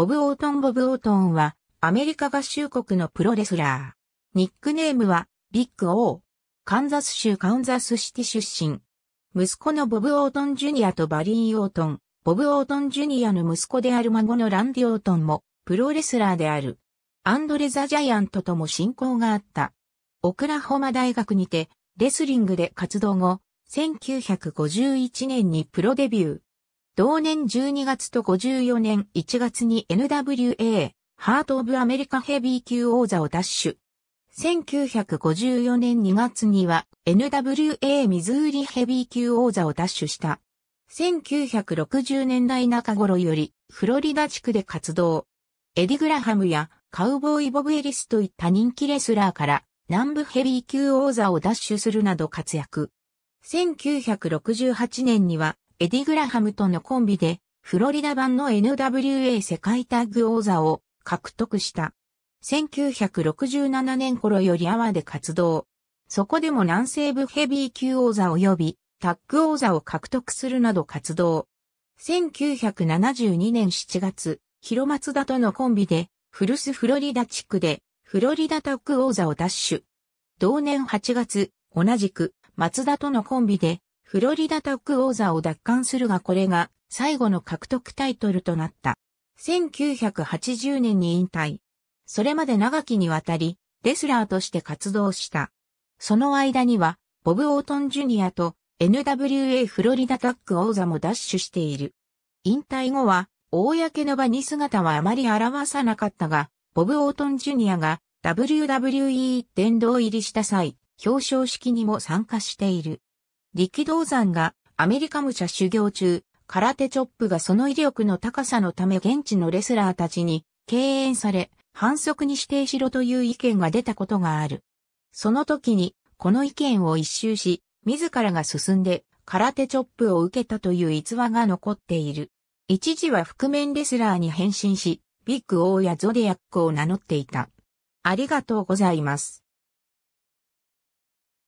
ボブ・オートン・ボブ・オートンは、アメリカ合衆国のプロレスラー。ニックネームは、ビッグ・オー。カンザス州カンザスシティ出身。息子のボブ・オートン・ジュニアとバリー・オートン、ボブ・オートン・ジュニアの息子である孫のランディ・オートンも、プロレスラーである。アンドレ・ザ・ジャイアントとも親交があった。オクラホマ大学にて、レスリングで活動後、1951年にプロデビュー。同年12月と54年1月に NWA、ハート・オブ・アメリカヘビー級王座を奪取。1954年2月には NWA ミズーリヘビー級王座を奪取した。1960年代中頃よりフロリダ地区で活動。エディ・グラハムやカウボーイ・ボブ・エリスといった人気レスラーから南部ヘビー級王座を奪取するなど活躍。1968年にはエディ・グラハムとのコンビで、フロリダ版の NWA 世界タッグ王座を獲得した。1967年頃よりアワで活動。そこでも南西部ヘビー級王座及びタッグ王座を獲得するなど活動。1972年7月、広松田とのコンビで、フルスフロリダ地区で、フロリダタッグ王座を奪取。同年8月、同じく、松田とのコンビで、フロリダタック王座を奪還するがこれが最後の獲得タイトルとなった。1980年に引退。それまで長きにわたり、レスラーとして活動した。その間には、ボブ・オートン・ジュニアと NWA フロリダタック王座もダッシュしている。引退後は、公の場に姿はあまり表さなかったが、ボブ・オートン・ジュニアが WWE 殿堂入りした際、表彰式にも参加している。力道山がアメリカ武者修行中、空手チョップがその威力の高さのため現地のレスラーたちに敬遠され、反則に指定しろという意見が出たことがある。その時に、この意見を一周し、自らが進んで空手チョップを受けたという逸話が残っている。一時は覆面レスラーに変身し、ビッグ王やゾディアックを名乗っていた。ありがとうございます。